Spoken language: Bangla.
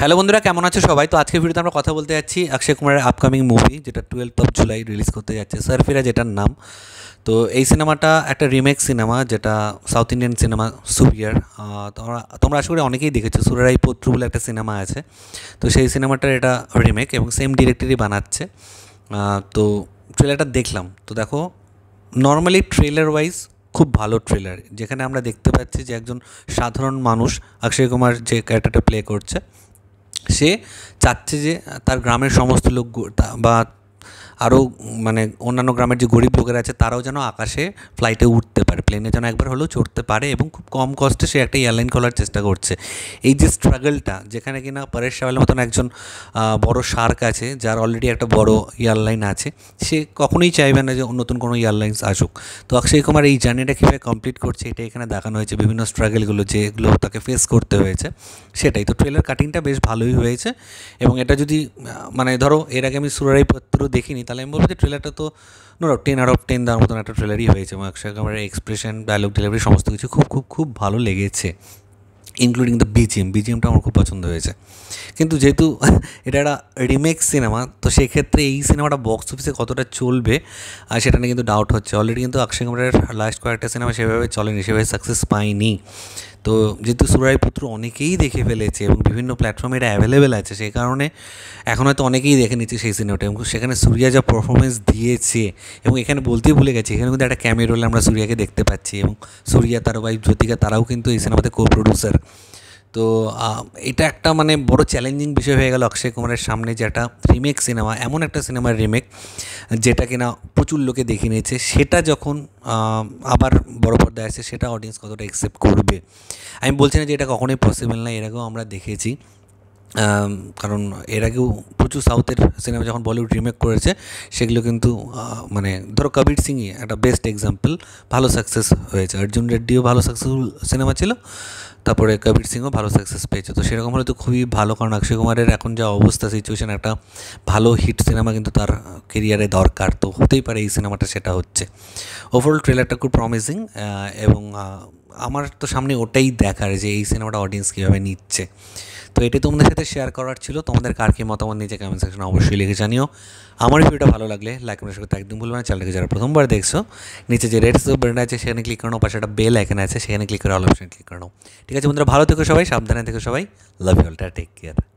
হ্যালো বন্ধুরা কেমন আছে সবাই তো আজকের ভিডিওতে আমরা কথা বলতে যাচ্ছি অক্ষয় কুমারের আপকামিং মুভি যেটা টুয়েলভ অফ জুলাই রিলিজ করতে যাচ্ছে সারফিরা যেটার নাম তো এই সিনেমাটা একটা রিমেক সিনেমা যেটা সাউথ ইন্ডিয়ান সিনেমা সুরিয়ার তোমরা তোমরা আশা করি অনেকেই দেখেছো সুরেরাই পত্র বলে একটা সিনেমা আছে তো সেই সিনেমাটার এটা রিমেক এবং সেম ডিরেক্টরই বানাচ্ছে তো ট্রেলারটা দেখলাম তো দেখো নর্মালি ট্রেলার ওয়াইজ খুব ভালো ট্রেলার যেখানে আমরা দেখতে পাচ্ছি যে একজন সাধারণ মানুষ অক্ষয় কুমার যে ক্যারেক্টারটা প্লে করছে সে চাচ্ছে যে তার গ্রামের সমস্ত লোক বা আরও মানে অন্যান্য গ্রামের যে গরিব লোকেরা আছে তারাও যেন আকাশে ফ্লাইটে উঠতে পারে প্লেনে যেন একবার হলেও চড়তে পারে এবং খুব কম কষ্টে সে একটা এয়ারলাইন খোলার চেষ্টা করছে এই যে স্ট্রাগলটা যেখানে কিনা পরেশ সাওয়ালের মতন একজন বড় শার্ক আছে যার অলরেডি একটা বড় এয়ারলাইন আছে সে কখনোই চাইবে না যে নতুন কোনো এয়ারলাইন্স আসুক তো অক্ষয় কুমার এই জার্নিটা কীভাবে কমপ্লিট করছে এটা এখানে দেখানো হয়েছে বিভিন্ন স্ট্রাগলগুলো যেগুলো তাকে ফেস করতে হয়েছে সেটাই তো ট্রেলার কাটিংটা বেশ ভালোই হয়েছে এবং এটা যদি মানে ধরো এর আগে আমি সুরারাই পত্র দেখিনি তাহলে আমি বলবো যে ট্রেলারটা তো no ten out of ten দেওয়ার মতন একটা ট্রেলারই হয়েছে এবং একসাথে আমার এক্সপ্রেশন ডায়লগ ডেলিভারি সমস্ত কিছু খুব খুব খুব ভালো লেগেছে ইনক্লুডিং দ্য বিজিএম বিজিএমটা আমার খুব পছন্দ হয়েছে কিন্তু যেহেতু এটা একটা রিমেক সিনেমা তো সেক্ষেত্রে এই সিনেমাটা বক্স অফিসে কতটা চলবে আর সেটা নিয়ে কিন্তু ডাউট হচ্ছে অলরেডি কিন্তু অক্ষয় কুমারের লাস্ট কয়েকটা সিনেমা সেভাবে চলেনি সেভাবে সাকসেস পাইনি তো যেহেতু সুরাই পুত্র অনেকেই দেখে ফেলেছে এবং বিভিন্ন প্ল্যাটফর্মে এটা অ্যাভেলেবেল আছে সেই কারণে এখন হয়তো অনেকেই দেখে নিচ্ছে সেই সিনেমাটা এবং সেখানে সূর্যা যা পারফরমেন্স দিয়েছে এবং এখানে বলতেই ভুলে গেছে এখানে কিন্তু একটা ক্যামেরোলে আমরা সূর্যাকে দেখতে পাচ্ছি এবং সূর্যা তার ওয়াইফ জ্যোতিকা তারাও কিন্তু এই সিনেমাতে কো প্রডিউসার তো এটা একটা মানে বড় চ্যালেঞ্জিং বিষয় হয়ে গেল অক্ষয় কুমারের সামনে যে একটা রিমেক সিনেমা এমন একটা সিনেমার রিমেক যেটা কিনা প্রচুর লোকে দেখে নিয়েছে সেটা যখন আবার বড় পর্দায় আসছে সেটা অডিয়েন্স কতটা অ্যাকসেপ্ট করবে আমি বলছি না যে এটা কখনোই পসিবল না এরকম আমরা দেখেছি কারণ এর আগেও প্রচুর সাউথের সিনেমা যখন বলিউড রিমেক করেছে সেগুলো কিন্তু মানে ধরো কবির সিংই একটা বেস্ট এক্সাম্পল ভালো সাকসেস হয়েছে অর্জুন রেড্ডিও ভালো সাকসেসফুল সিনেমা ছিল তারপরে কবির সিংও ভালো সাকসেস পেয়েছে তো সেরকম হলে তো খুবই ভালো কারণ অক্ষয় কুমারের এখন যা অবস্থা সিচুয়েশান একটা ভালো হিট সিনেমা কিন্তু তার কেরিয়ারে দরকার তো হতেই পারে এই সিনেমাটা সেটা হচ্ছে ওভারঅল ট্রেলারটা খুব প্রমিসিং এবং আমার তো সামনে ওটাই দেখার যে এই সিনেমাটা অডিয়েন্স কীভাবে নিচ্ছে তো এটি তোমাদের সাথে শেয়ার করার ছিল তোমাদের কার কি মতামত নিজে কমেন্ট সেকশনে অবশ্যই লিখে জানিও আমার ভিডিওটা ভালো লাগলে লাইক কমেন্ট করতে একদম ভুলবে না চ্যানেলকে যারা প্রথমবার দেখছো নিচে যে রেড ব্র্যান্ড আছে সেখানে ক্লিক করানো পাশে একটা বেল আইকন আছে সেখানে ক্লিক করে অল অপশন ক্লিক করানো ঠিক আছে বন্ধুরা ভালো থেকো সবাই সাবধানে থেকো সবাই love you all take care